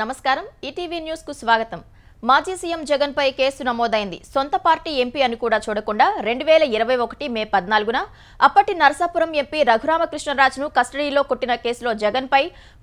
నమస్కారం ETV news కు స్వాగతం మాజీ సీఎం జగన్పై కేసు నమోదైంది సొంత పార్టీ ఎంపీ అని కూడా చూడకుండా రెండు వేల ఇరవై ఒకటి మే పద్నాలుగున అప్పటి నరసాపురం ఎంపీ రఘురామకృష్ణరాజును కస్టడీలో కొట్టిన కేసులో జగన్పై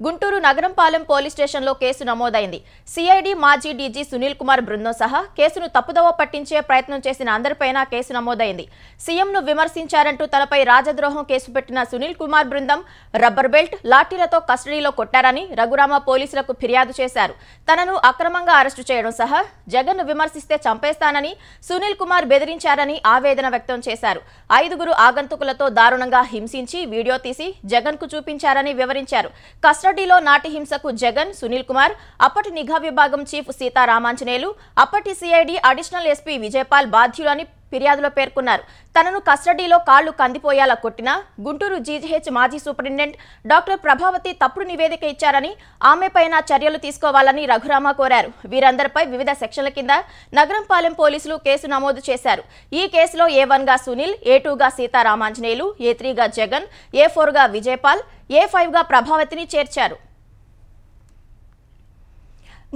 గుంటూరు నగరంపాలెం పోలీస్ స్టేషన్లో కేసు నమోదైంది సిఐడి మాజీ డీజీ సునీల్ కుమార్ బృందం సహా కేసును తప్పుదవ పట్టించే ప్రయత్నం చేసిన అందరిపైనా కేసు నమోదైంది సీఎంను విమర్శించారంటూ తనపై రాజద్రోహం కేసు పెట్టిన సునీల్ కుమార్ బృందం రబ్బర్ బెల్ట్ లాఠీలతో కస్టడీలో కొట్టారని రఘురామ పోలీసులకు ఫిర్యాదు చేశారు తనను అక్రమంగా అరెస్టు చేయడం సహా జగన్ విమర్శిస్తే చంపేస్తానని సునీల్ కుమార్ బెదిరించారని ఆవేదన వ్యక్తం చేశారు ఐదుగురు ఆగంతుకులతో దారుణంగా హింసించి వీడియో తీసి జగన్ కు చూపించారని వివరించారు కస్టడీలో నాటి హింసకు జగన్ సునీల్ కుమార్ అప్పటి నిఘా విభాగం చీఫ్ సీతారామాంజనేయులు అప్పటి సిఐడి అడిషనల్ ఎస్పీ విజయపాల్ బాధ్యులని ఫిర్యాదులో పేర్కొన్నారు తనను కస్టడీలో కాళ్లు కందిపోయేలా కొట్టిన గుంటూరు జీజీహెచ్ మాజీ సూపరింటెండెంట్ డాక్టర్ ప్రభావతి తప్పుడు నివేదిక ఇచ్చారని ఆమెపైన చర్యలు తీసుకోవాలని రఘురామ కోరారు వీరందరిపై వివిధ సెక్షన్ల కింద నగరంపాలెం పోలీసులు కేసు నమోదు చేశారు ఈ కేసులో ఏ వన్గా సునీల్ ఏ టూగా సీతారామాంజనేయులు ఏ త్రీగా జగన్ ఏ ఫోర్గా విజయపాల్ ఏ ఫైవ్గా ప్రభావతిని చేర్చారు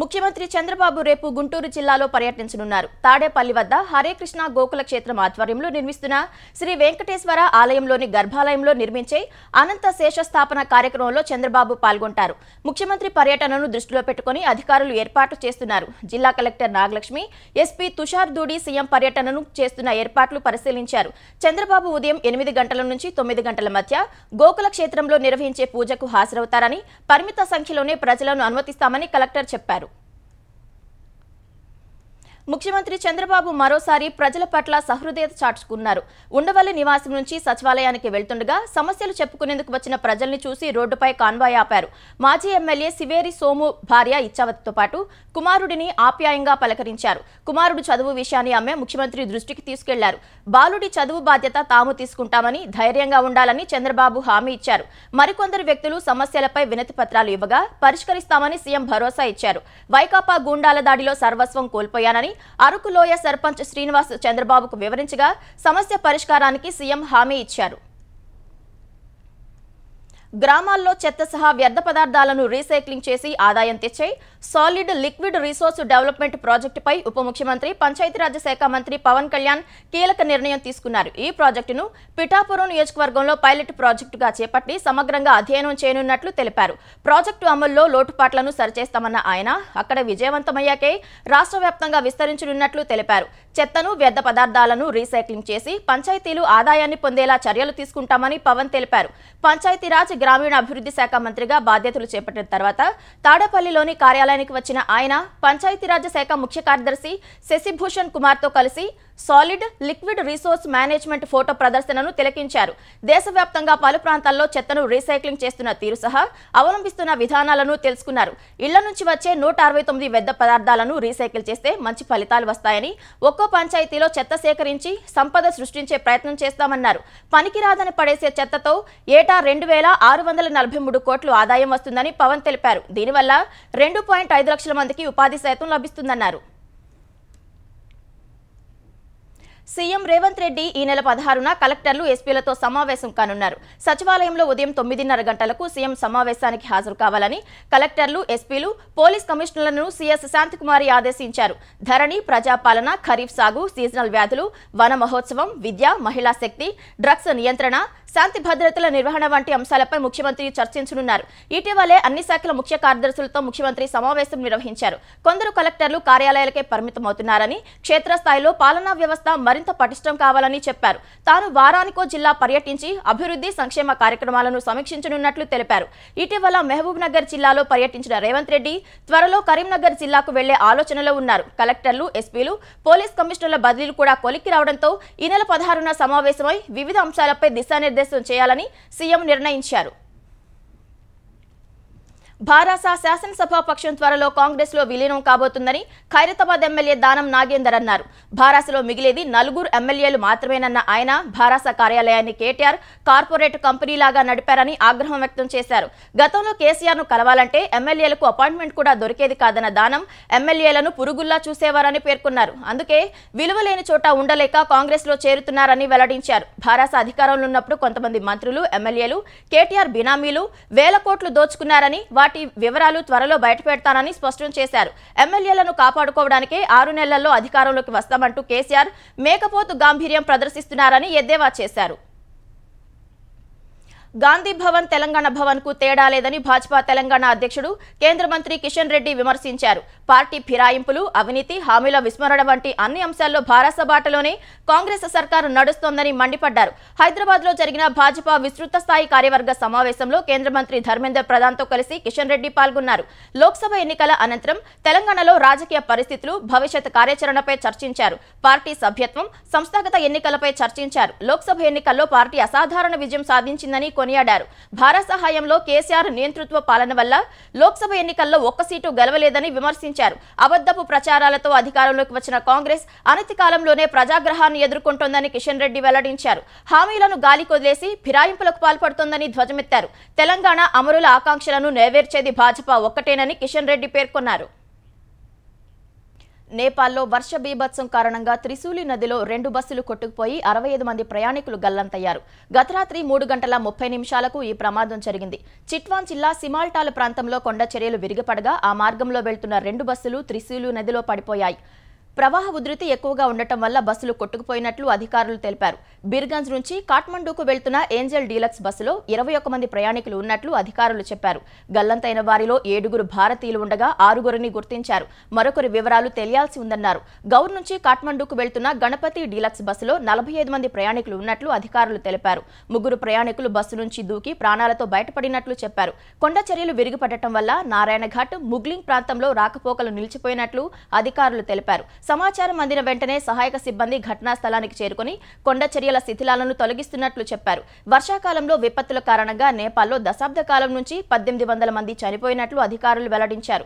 ముఖ్యమంత్రి చంద్రబాబు రేపు గుంటూరు జిల్లాలో పర్యటించనున్నారు తాడేపల్లి వద్ద హరే కృష్ణ గోకుల క్షేత్రం ఆధ్వర్యంలో నిర్మిస్తున్న శ్రీ వెంకటేశ్వర ఆలయంలోని గర్భాలయంలో నిర్మించే అనంత శేషస్థాపన కార్యక్రమంలో చంద్రబాబు పాల్గొంటారు ముఖ్యమంత్రి పర్యటనను దృష్టిలో పెట్టుకుని అధికారులు ఏర్పాట్లు చేస్తున్నారు జిల్లా collector Nagalakshmi SP Tushar Dudi CM పర్యటనను చేస్తున్న ఏర్పాట్లు పరిశీలించారు చంద్రబాబు ఉదయం ఎనిమిది గంటల నుంచి తొమ్మిది గంటల మధ్య గోకుల క్షేత్రంలో నిర్వహించే పూజకు హాజరవుతారని పరిమిత సంఖ్యలోనే ప్రజలను అనుమతిస్తామని కలెక్టర్ చెప్పారు ముఖ్యమంత్రి చంద్రబాబు మరోసారి ప్రజల పట్ల సహృదయత చాటుకున్నారు ఉండవల్లి నివాసం నుంచి సచివాలయానికి వెళ్తుండగా సమస్యలు చెప్పుకునేందుకు వచ్చిన ప్రజల్ని చూసి రోడ్డుపై కాన్వాయ్ ఆపారు మాజీ ఎమ్మెల్యే సివేరి సోము భార్య ఇచ్చావతితో పాటు కుమారుడిని ఆప్యాయంగా పలకరించారు కుమారుడు చదువు విషయాన్ని ఆమె ముఖ్యమంత్రి దృష్టికి తీసుకెళ్లారు బాలుడి చదువు బాధ్యత తాము తీసుకుంటామని ధైర్యంగా ఉండాలని చంద్రబాబు హామీ ఇచ్చారు మరికొందరు వ్యక్తులు సమస్యలపై వినతి పత్రాలు ఇవ్వగా పరిష్కరిస్తామని సీఎం భరోసా ఇచ్చారు వైకాపా గూండాల దాడిలో సర్వస్వం కోల్పోయానని అరకులోయ సర్పంచ్ శ్రీనివాస్ చంద్రబాబుకు వివరించగా సమస్య పరిష్కారానికి సీఎం హామీ ఇచ్చారు గ్రామాల్లో చెత్త సహా వ్యర్థ పదార్థాలను రీసైక్లింగ్ చేసి ఆదాయం తెచ్చే సాలిడ్ లిక్విడ్ రిసోర్స్ డెవలప్మెంట్ ప్రాజెక్టుపై ఉప ముఖ్యమంత్రి పంచాయతీరాజ్ శాఖ మంత్రి పవన్ కళ్యాణ్ కీలక నిర్ణయం తీసుకున్నారు ఈ ప్రాజెక్టును పిఠాపురం నియోజకవర్గంలో పైలట్ ప్రాజెక్టుగా చేపట్టి సమగ్రంగా అధ్యయనం చేయనున్నట్లు తెలిపారు ప్రాజెక్టు అమల్లో లోటుపాట్లను సరిచేస్తామన్న ఆయన అక్కడ విజయవంతమయ్యాకే రాష్ట్ర వ్యాప్తంగా విస్తరించనున్నట్లు తెలిపారు చెత్తను వ్యర్థ పదార్థాలను రీసైక్లింగ్ చేసి పంచాయతీలు ఆదాయాన్ని పొందేలా చర్యలు తీసుకుంటామని పవన్ తెలిపారు పంచాయతీరాజ్ గ్రామీణాభివృద్ధి శాఖ మంత్రిగా బాధ్యతలు చేపట్టిన తర్వాత తాడపల్లిలోని కార్యాలయానికి వచ్చిన ఆయన పంచాయతీరాజ్ శాఖ ముఖ్య కార్యదర్శి శశిభూషణ్ కుమార్తో కలిసి solid liquid resource management photo ప్రదర్శనను తిలకించారు దేశవ్యాప్తంగా పలు ప్రాంతాల్లో చెత్తను రీసైక్లింగ్ చేస్తున్న తీరు సహా అవలంబిస్తున్న విధానాలను తెలుసుకున్నారు ఇళ్ల నుంచి వచ్చే నూట అరవై తొమ్మిది వ్యర్థ పదార్థాలను రీసైకిల్ చేస్తే మంచి ఫలితాలు వస్తాయని ఒక్కో పంచాయతీలో చెత్త సేకరించి సంపద సృష్టించే ప్రయత్నం చేస్తామన్నారు పనికిరాదని పడేసే చెత్తతో ఏటా రెండు వేల ఆరు వందల నలభై మూడు కోట్లు ఆదాయం వస్తుందని పవన్ తెలిపారు దీనివల్ల రెండు పాయింట్ ఐదు లక్షల మందికి ఉపాధి సైతం లభిస్తుందన్నారు సీఎం రేవంత్ రెడ్డి ఈ నెల పదహారున కలెక్టర్లు ఎస్పీలతో సమావేశం కానున్నారు సచివాలయంలో ఉదయం తొమ్మిదిన్నర గంటలకు సీఎం సమావేశానికి హాజరు కావాలని కలెక్టర్లు ఎస్పీలు పోలీస్ కమిషనర్లను సీఎస్ శాంతికుమారి ఆదేశించారు ధరణి ప్రజాపాలన ఖరీఫ్ సాగు సీజనల్ వ్యాధులు వన మహోత్సవం విద్య మహిళా శక్తి డ్రగ్స్ నియంత్రణ శాంతి భద్రతల నిర్వహణ వంటి అంశాలపై ముఖ్యమంత్రి చర్చించనున్నారు ఇటీవలే అన్ని శాఖల ముఖ్య కార్యదర్శులతో ముఖ్యమంత్రి సమావేశం నిర్వహించారు కొందరు కలెక్టర్లు కార్యాలయాలకే పరిమితమవుతున్నారని క్షేత్రస్థాయిలో పాలనా వ్యవస్థ మరింత పటిష్టం కావాలని చెప్పారు తాను వారానికో జిల్లా పర్యటించి అభివృద్ధి సంక్షేమ కార్యక్రమాలను సమీక్షించనున్నట్లు తెలిపారు ఇటీవల మహబూబ్ నగర్ జిల్లాలో పర్యటించిన రేవంత్ రెడ్డి త్వరలో కరీంనగర్ జిల్లాకు వెళ్లే ఆలోచనలో ఉన్నారు కలెక్టర్లు ఎస్పీలు పోలీస్ కమిషనర్ల బదిలీలు కూడా కొలిక్కి రావడంతో ఈ నెల పదహారున సమావేశమై వివిధ అంశాలపై దిశానిర్దేశం నిర్దేశం చేయాలని సీఎం నిర్ణయించారు భారాస శాసనసభ పక్షం త్వరలో కాంగ్రెస్ లో విలీనం కాబోతుందని ఖైరతాబాద్ ఎమ్మెల్యే దానం నాగేందర్ అన్నారు భారాసలో మిగిలేది నలుగురు ఎమ్మెల్యేలు మాత్రమేనన్న ఆయన భారాస కార్యాలయాన్ని కేటీఆర్ కార్పొరేట్ కంపెనీలాగా నడిపారని ఆగ్రహం వ్యక్తం చేశారు గతంలో కేసీఆర్ ను కలవాలంటే ఎమ్మెల్యేలకు అపాయింట్మెంట్ కూడా దొరికేది కాదన్న దానం ఎమ్మెల్యేలను పురుగుల్లా చూసేవారని పేర్కొన్నారు అందుకే విలువలేని చోట ఉండలేక కాంగ్రెస్ లో చేరుతున్నారని వెల్లడించారు భారాస అధికారంలో ఉన్నప్పుడు కొంతమంది మంత్రులు ఎమ్మెల్యేలు కేటీఆర్ బినామీలు వేల కోట్లు దోచుకున్నారని వాటి వివరాలు త్వరలో బయటపెడతానని స్పష్టం చేశారు ఎమ్మెల్యేలను కాపాడుకోవడానికే ఆరు నెలల్లో అధికారంలోకి వస్తామంటూ కేసీఆర్ మేకపోతు గాంభీర్యం ప్రదర్శిస్తున్నారని ఎద్దేవా చేశారు గాంధీ భవన్ తెలంగాణ భవన్ కు తేడా లేదని భాజపా తెలంగాణ అధ్యక్షుడు కేంద్ర మంత్రి కిషన్ రెడ్డి విమర్శించారు పార్టీ ఫిరాయింపులు అవినీతి హామీల విస్మరణ వంటి అన్ని అంశాల్లో బాటలోనే కాంగ్రెస్ సర్కారు నడుస్తోందని మండిపడ్డారు హైదరాబాద్ లో జరిగిన భాజపా విస్తృత స్థాయి కార్యవర్గ సమావేశంలో కేంద్ర మంత్రి ధర్మేంద్ర ప్రధాన్ తో కలిసి కిషన్ రెడ్డి పాల్గొన్నారు లోక్సభ ఎన్నికల అనంతరం తెలంగాణలో రాజకీయ పరిస్థితులు భవిష్యత్ కార్యాచరణపై చర్చించారు పార్టీ సభ్యత్వం సంస్థాగత ఎన్నికలపై చర్చించారు లోక్సభ ఎన్నికల్లో పార్టీ అసాధారణ విజయం సాధించిందని కొనియాడారు భారత్ సహాయంలో కేసీఆర్ నియంతృత్వ పాలన వల్ల లోక్సభ ఎన్నికల్లో ఒక్క సీటు గెలవలేదని విమర్శించారు అబద్దపు ప్రచారాలతో అధికారంలోకి వచ్చిన కాంగ్రెస్ అనతి కాలంలోనే ప్రజాగ్రహాన్ని ఎదుర్కొంటోందని కిషన్ రెడ్డి వెల్లడించారు హామీలను గాలి కొదిలేసి ఫిరాయింపులకు పాల్పడుతోందని ధ్వజమెత్తారు తెలంగాణ అమరుల ఆకాంక్షలను నెరవేర్చేది భాజపా ఒక్కటేనని కిషన్ రెడ్డి పేర్కొన్నారు నేపాల్లో వర్ష బీభత్సం కారణంగా త్రిశూలి నదిలో రెండు బస్సులు కొట్టుకుపోయి అరవై ఐదు మంది ప్రయాణికులు గల్లంతయ్యారు గతరాత్రి మూడు గంటల ముప్పై నిమిషాలకు ఈ ప్రమాదం జరిగింది చిట్వాన్ జిల్లా సిమాల్టాల ప్రాంతంలో కొండ చర్యలు విరిగిపడగా ఆ మార్గంలో వెళ్తున్న రెండు బస్సులు త్రిశూలు నదిలో పడిపోయాయి ప్రవాహ ఉధృతి ఎక్కువగా ఉండటం వల్ల బస్సులు కొట్టుకుపోయినట్లు అధికారులు తెలిపారు బీర్గంజ్ నుంచి కాఠ్మండూకు వెళ్తున్న ఏంజల్ డీలక్స్ బస్సులో ఇరవై మంది ప్రయాణికులు ఉన్నట్లు అధికారులు చెప్పారు గల్లంతైన వారిలో ఏడుగురు భారతీయులు ఉండగా ఆరుగురిని గుర్తించారు మరొకరి వివరాలు తెలియాల్సి ఉందన్నారు గౌర్ నుంచి కాఠ్మండూకు వెళ్తున్న గణపతి డీలక్స్ బస్సులో నలభై ఐదు మంది ప్రయాణికులు ఉన్నట్లు అధికారులు తెలిపారు ముగ్గురు ప్రయాణికులు బస్సు నుంచి దూకి ప్రాణాలతో బయటపడినట్లు చెప్పారు కొండ చర్యలు విరిగిపడటం వల్ల నారాయణఘాట్ ముగ్లింగ్ ప్రాంతంలో రాకపోకలు నిలిచిపోయినట్లు అధికారులు తెలిపారు సమాచారం అందిన వెంటనే సహాయక సిబ్బంది ఘటనా స్థలానికి చేరుకుని కొండ చర్యల శిథిలాలను తొలగిస్తున్నట్లు చెప్పారు వర్షాకాలంలో విపత్తుల కారణంగా నేపాల్లో దశాబ్ద కాలం నుంచి పద్దెనిమిది వందల మంది చనిపోయినట్లు అధికారులు వెల్లడించారు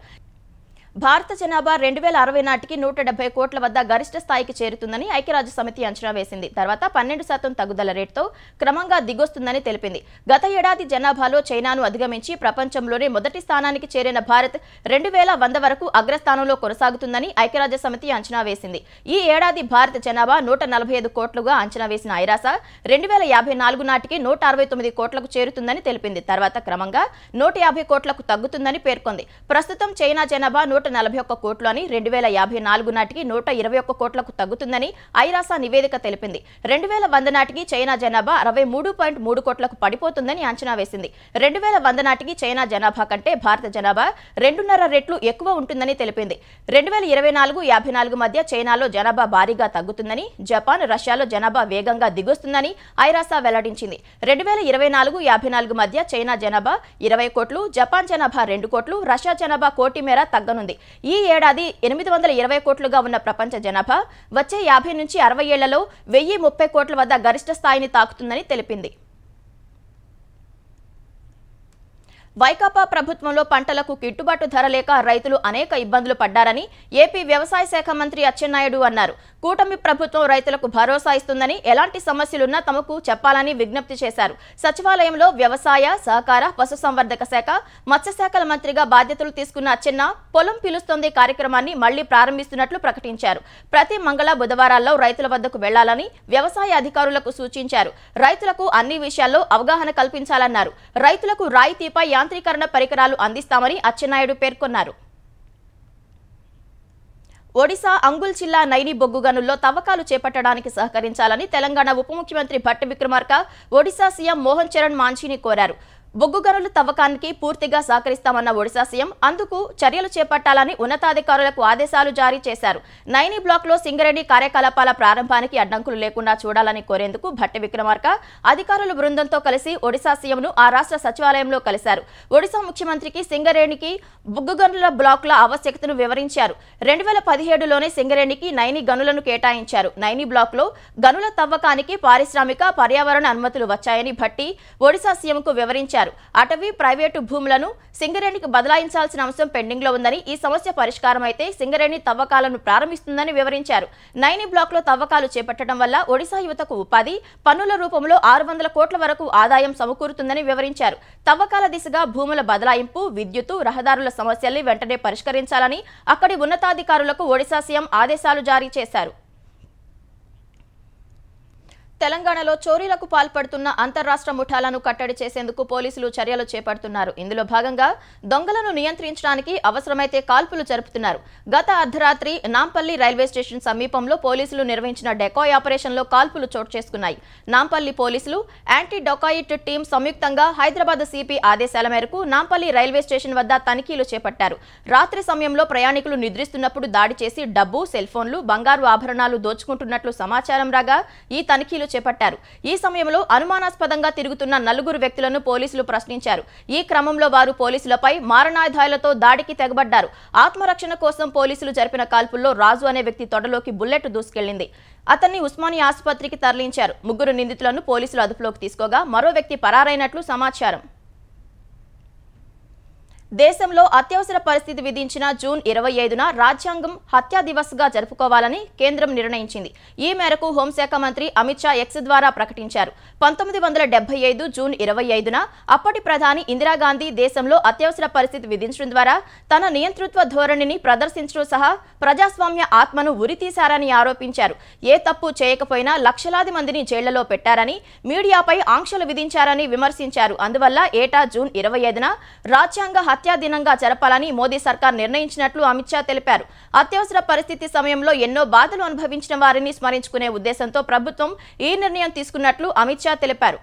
భారత జనాభా రెండు వేల అరవై నాటికి నూట డెబ్బై కోట్ల వద్ద గరిష్ట స్థాయికి చేరుతుందని ఐక్యరాజ్య సమితి అంచనా వేసింది తర్వాత పన్నెండు శాతం తగ్గుదల రేటుతో క్రమంగా దిగొస్తుందని తెలిపింది గత ఏడాది జనాభాలో చైనాను అధిగమించి ప్రపంచంలోనే మొదటి స్థానానికి చేరిన భారత్ రెండు వేల వంద వరకు అగ్రస్థానంలో కొనసాగుతుందని ఐక్యరాజ్య సమితి అంచనా వేసింది ఈ ఏడాది భారత జనాభా నూట నలభై ఐదు కోట్లుగా అంచనా వేసిన ఐరాస రెండు వేల యాభై నాలుగు నాటికి నూట అరవై తొమ్మిది కోట్లకు చేరుతుందని తెలిపింది తర్వాత క్రమంగా నూట యాభై కోట్లకు తగ్గుతుందని పేర్కొంది ప్రస్తుతం చైనా జనాభా నూట నలభై ఒక్క కోట్లు అని రెండు వేల యాభై నాలుగు నాటికి నూట ఇరవై ఒక్క కోట్లకు తగ్గుతుందని ఐరాసా నివేదిక తెలిపింది రెండు వేల వంద నాటికి చైనా జనాభా అరవై మూడు పాయింట్ మూడు కోట్లకు పడిపోతుందని అంచనా వేసింది రెండు వేల వంద నాటికి చైనా జనాభా కంటే భారత జనాభా రెండున్నర రెట్లు ఎక్కువ ఉంటుందని తెలిపింది రెండు వేల ఇరవై నాలుగు యాభై నాలుగు మధ్య చైనాలో జనాభా భారీగా తగ్గుతుందని జపాన్ రష్యాలో జనాభా వేగంగా దిగొస్తుందని ఐరాసా వెల్లడించింది రెండు వేల ఇరవై నాలుగు యాభై నాలుగు మధ్య చైనా జనాభా ఇరవై కోట్లు జపాన్ జనాభా రెండు కోట్లు రష్యా జనాభా కోటి మేర తగ్గనుంది చేస్తుంది ఈ ఏడాది ఎనిమిది వందల ఇరవై కోట్లుగా ఉన్న ప్రపంచ జనాభా వచ్చే యాభై నుంచి అరవై ఏళ్లలో వెయ్యి ముప్పై కోట్ల వద్ద గరిష్ట స్థాయిని తాకుతుందని తెలిపింది వైకాపా ప్రభుత్వంలో పంటలకు గిట్టుబాటు ధర లేక రైతులు అనేక ఇబ్బందులు పడ్డారని ఏపీ వ్యవసాయ శాఖ మంత్రి అచ్చెన్నాయుడు అన్నారు కూటమి ప్రభుత్వం రైతులకు భరోసా ఇస్తుందని ఎలాంటి సమస్యలున్నా తమకు చెప్పాలని విజ్ఞప్తి చేశారు సచివాలయంలో వ్యవసాయ సహకార పశుసంవర్ధక శాఖ మత్స్యశాఖల మంత్రిగా బాధ్యతలు తీసుకున్న అచ్చెన్న పొలం పిలుస్తోంది కార్యక్రమాన్ని మళ్లీ ప్రారంభిస్తున్నట్లు ప్రకటించారు ప్రతి మంగళ బుధవారాల్లో రైతుల వద్దకు వెళ్లాలని వ్యవసాయ అధికారులకు సూచించారు రైతులకు అన్ని విషయాల్లో అవగాహన కల్పించాలన్నారు రైతులకు రాయితీపై యాంత్రీకరణ పరికరాలు అందిస్తామని అచ్చెన్నాయుడు పేర్కొన్నారు ఒడిశా అంగుల్ జిల్లా నైని బొగ్గు గనుల్లో తవ్వకాలు చేపట్టడానికి సహకరించాలని తెలంగాణ ఉప ముఖ్యమంత్రి భట్ట విక్రమార్క ఒడిశా సీఎం మోహన్ చరణ్ మాంఛీని కోరారు బొగ్గు గనుల తవ్వకానికి పూర్తిగా సహకరిస్తామన్న ఒడిశా సీఎం అందుకు చర్యలు చేపట్టాలని ఉన్నతాధికారులకు ఆదేశాలు జారీ చేశారు నైని బ్లాక్లో సింగరేణి కార్యకలాపాల ప్రారంభానికి అడ్డంకులు లేకుండా చూడాలని కోరేందుకు భట్టి విక్రమార్క అధికారుల బృందంతో కలిసి ఒడిశా సీఎంను ఆ రాష్ట్ర సచివాలయంలో కలిశారు ఒడిశా ముఖ్యమంత్రికి సింగరేణికి బొగ్గు గనుల బ్లాక్ల ఆవశ్యకతను వివరించారు రెండు వేల పదిహేడులోనే సింగరేణికి నైని గనులను కేటాయించారు నైని బ్లాక్లో గనుల తవ్వకానికి పారిశ్రామిక పర్యావరణ అనుమతులు వచ్చాయని భట్టి ఒడిశా సీఎంకు వివరించారు సూచించారు అటవీ ప్రైవేటు భూములను సింగరేణికి బదలాయించాల్సిన అంశం లో ఉందని ఈ సమస్య పరిష్కారం అయితే సింగరేణి తవ్వకాలను ప్రారంభిస్తుందని వివరించారు నైని బ్లాక్లో తవ్వకాలు చేపట్టడం వల్ల ఒడిశా యువతకు ఉపాధి పన్నుల రూపంలో ఆరు వందల కోట్ల వరకు ఆదాయం సమకూరుతుందని వివరించారు తవ్వకాల దిశగా భూముల బదలాయింపు విద్యుత్తు రహదారుల సమస్యల్ని వెంటనే పరిష్కరించాలని అక్కడి ఉన్నతాధికారులకు ఒడిశా సీఎం ఆదేశాలు జారీ చేశారు తెలంగాణలో చోరీలకు పాల్పడుతున్న అంతర్రాష్ట్ర ముఠాలను కట్టడి చేసేందుకు పోలీసులు చర్యలు చేపడుతున్నారు ఇందులో భాగంగా దొంగలను నియంత్రించడానికి అవసరమైతే కాల్పులు జరుపుతున్నారు గత అర్ధరాత్రి నాంపల్లి రైల్వే స్టేషన్ సమీపంలో పోలీసులు నిర్వహించిన డెకాయ్ ఆపరేషన్లో కాల్పులు చోటు చేసుకున్నాయి నాంపల్లి పోలీసులు యాంటీ డొకాయిట్ టీం సంయుక్తంగా హైదరాబాద్ సిపి ఆదేశాల మేరకు నాంపల్లి రైల్వే స్టేషన్ వద్ద తనిఖీలు చేపట్టారు రాత్రి సమయంలో ప్రయాణికులు నిద్రిస్తున్నప్పుడు దాడి చేసి డబ్బు సెల్ఫోన్లు బంగారు ఆభరణాలు దోచుకుంటున్నట్లు సమాచారం రాగా ఈ తనిఖీలు చేపట్టారు ఈ సమయంలో అనుమానాస్పదంగా తిరుగుతున్న నలుగురు వ్యక్తులను పోలీసులు ప్రశ్నించారు ఈ క్రమంలో వారు పోలీసులపై మారణాయుధాలతో దాడికి తెగబడ్డారు ఆత్మరక్షణ కోసం పోలీసులు జరిపిన కాల్పుల్లో రాజు అనే వ్యక్తి తొడలోకి బుల్లెట్ దూసుకెళ్లింది అతన్ని ఉస్మాని ఆసుపత్రికి తరలించారు ముగ్గురు నిందితులను పోలీసులు అదుపులోకి తీసుకోగా మరో వ్యక్తి పరారైనట్లు సమాచారం దేశంలో అత్యవసర పరిస్థితి విధించిన జూన్ ఇరవై ఐదున రాజ్యాంగం హత్యా దివస్గా జరుపుకోవాలని కేంద్రం నిర్ణయించింది ఈ మేరకు హోంశాఖ మంత్రి అమిత్ షా ఎక్స్ ద్వారా ప్రకటించారు పంతొమ్మిది వందల ఐదు జూన్ ఇరవై ఐదున అప్పటి ప్రధాని ఇందిరాగాంధీ దేశంలో అత్యవసర పరిస్థితి విధించడం ద్వారా తన నియంతృత్వ ధోరణిని ప్రదర్శించడం సహా ప్రజాస్వామ్య ఆత్మను ఉరితీశారని ఆరోపించారు ఏ తప్పు చేయకపోయినా లక్షలాది మందిని జైళ్లలో పెట్టారని మీడియాపై ఆంక్షలు విధించారని విమర్శించారు అందువల్ల ఏటా జూన్ ఇరవై ఐదున రాజ్యాంగ హత్యా దినంగా జరపాలని మోదీ సర్కార్ నిర్ణయించినట్లు అమిత్ షా తెలిపారు అత్యవసర పరిస్థితి సమయంలో ఎన్నో బాధలు అనుభవించిన వారిని స్మరించుకునే ఉద్దేశంతో ప్రభుత్వం ఈ నిర్ణయం తీసుకున్నట్లు అమిత్ షా తెలిపారు